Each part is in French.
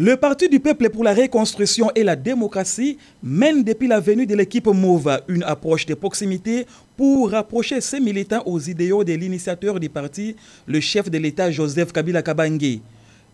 Le Parti du peuple pour la reconstruction et la démocratie mène depuis la venue de l'équipe MOVA une approche de proximité pour rapprocher ses militants aux idéaux de l'initiateur du parti, le chef de l'État Joseph Kabila Kabangé.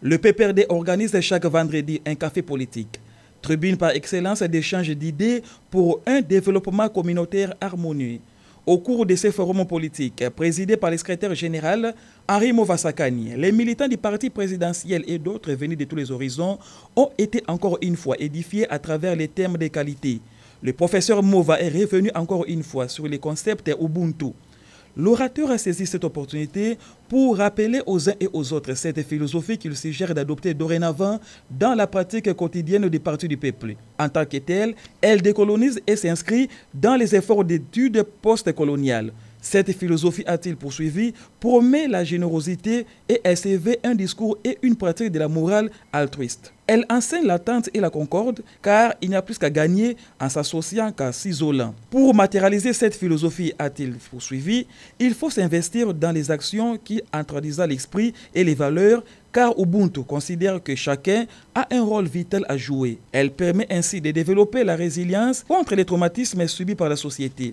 Le PPRD organise chaque vendredi un café politique, tribune par excellence d'échanges d'idées pour un développement communautaire harmonieux. Au cours de ces forums politiques, présidés par le secrétaire général Henri Movasakani, les militants du parti présidentiel et d'autres venus de tous les horizons ont été encore une fois édifiés à travers les thèmes des qualités. Le professeur Mova est revenu encore une fois sur les concepts Ubuntu, L'orateur a saisi cette opportunité pour rappeler aux uns et aux autres cette philosophie qu'il suggère d'adopter dorénavant dans la pratique quotidienne des partis du peuple. En tant que telle, elle décolonise et s'inscrit dans les efforts d'études post-coloniales. Cette philosophie, a-t-il poursuivi, promet la générosité et SEV un discours et une pratique de la morale altruiste. Elle enseigne l'attente et la concorde car il n'y a plus qu'à gagner en s'associant qu'à s'isolant. Pour matérialiser cette philosophie, a-t-il poursuivi, il faut s'investir dans les actions qui introduisent l'esprit et les valeurs car Ubuntu considère que chacun a un rôle vital à jouer. Elle permet ainsi de développer la résilience contre les traumatismes subis par la société.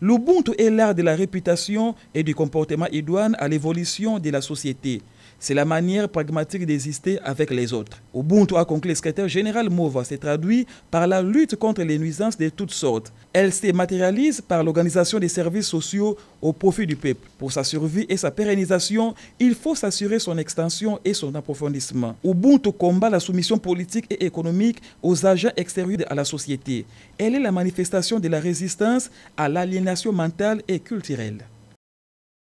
L'Ubuntu est l'art de la réputation et du comportement idoine à l'évolution de la société. C'est la manière pragmatique d'exister avec les autres. Ubuntu a conclu le secrétaire général Mova s'est traduit par la lutte contre les nuisances de toutes sortes. Elle se matérialise par l'organisation des services sociaux au profit du peuple. Pour sa survie et sa pérennisation, il faut s'assurer son extension et son approfondissement. Ubuntu combat la soumission politique et économique aux agents extérieurs à la société. Elle est la manifestation de la résistance à la mentale et culturelle.